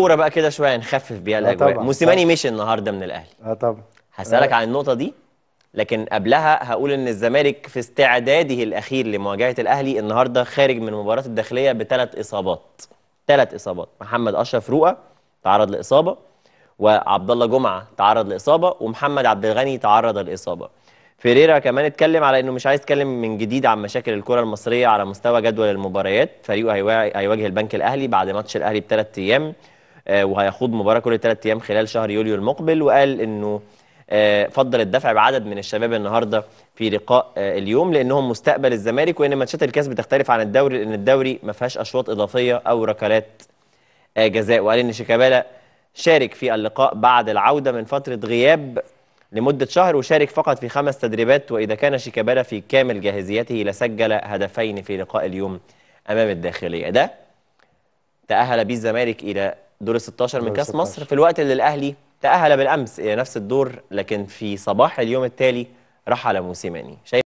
كوره بقى كده شويه نخفف بيها آه، الاجواء موسيماني آه. مشي النهارده من الاهلي اه طبعا هسالك آه. عن النقطه دي لكن قبلها هقول ان الزمالك في استعداده الاخير لمواجهه الاهلي النهارده خارج من مباراه الداخليه بثلاث اصابات ثلاث اصابات محمد اشرف رؤى تعرض لاصابه وعبد الله جمعه تعرض لاصابه ومحمد عبد الغني تعرض لاصابه فيريرا كمان اتكلم على انه مش عايز يتكلم من جديد عن مشاكل الكره المصريه على مستوى جدول المباريات فريقه هيواجه البنك الاهلي بعد ماتش الاهلي بثلاث ايام آه، وهيخوض مباراه كل ثلاث ايام خلال شهر يوليو المقبل وقال انه آه، فضل الدفع بعدد من الشباب النهارده في لقاء آه، اليوم لانهم مستقبل الزمالك وان ماتشات الكاس بتختلف عن الدوري لان الدوري ما فيهاش اشواط اضافيه او ركلات جزاء وقال ان شيكابالا شارك في اللقاء بعد العوده من فتره غياب لمده شهر وشارك فقط في خمس تدريبات واذا كان شيكابالا في كامل جاهزيته لسجل هدفين في لقاء اليوم امام الداخليه ده تاهل به الزمالك الى دور 16 من كاس مصر في الوقت اللي الاهلي تاهل بالامس الى نفس الدور لكن في صباح اليوم التالي رحل موسيماني